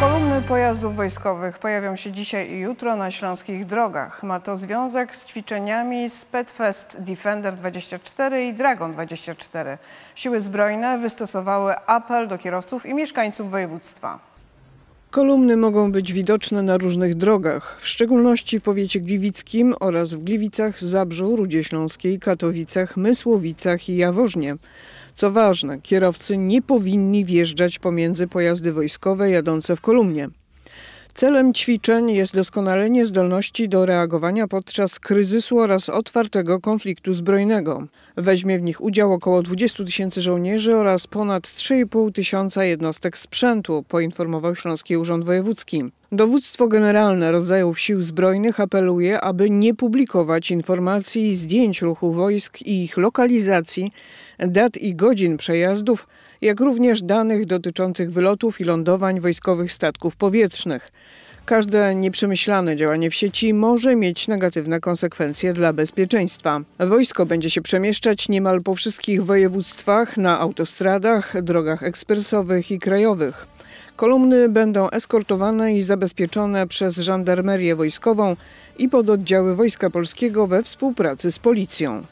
Kolumny pojazdów wojskowych pojawią się dzisiaj i jutro na śląskich drogach. Ma to związek z ćwiczeniami Spetfest Defender 24 i Dragon 24. Siły Zbrojne wystosowały apel do kierowców i mieszkańców województwa. Kolumny mogą być widoczne na różnych drogach, w szczególności w powiecie gliwickim oraz w Gliwicach, Zabrzu, Rudzie Śląskiej, Katowicach, Mysłowicach i Jaworznie. Co ważne, kierowcy nie powinni wjeżdżać pomiędzy pojazdy wojskowe jadące w kolumnie. Celem ćwiczeń jest doskonalenie zdolności do reagowania podczas kryzysu oraz otwartego konfliktu zbrojnego. Weźmie w nich udział około 20 tysięcy żołnierzy oraz ponad 3,5 tysiąca jednostek sprzętu, poinformował Śląski Urząd Wojewódzki. Dowództwo Generalne Rodzajów Sił Zbrojnych apeluje, aby nie publikować informacji i zdjęć ruchu wojsk i ich lokalizacji, dat i godzin przejazdów, jak również danych dotyczących wylotów i lądowań wojskowych statków powietrznych. Każde nieprzemyślane działanie w sieci może mieć negatywne konsekwencje dla bezpieczeństwa. Wojsko będzie się przemieszczać niemal po wszystkich województwach, na autostradach, drogach ekspresowych i krajowych. Kolumny będą eskortowane i zabezpieczone przez żandarmerię wojskową i pododdziały Wojska Polskiego we współpracy z policją.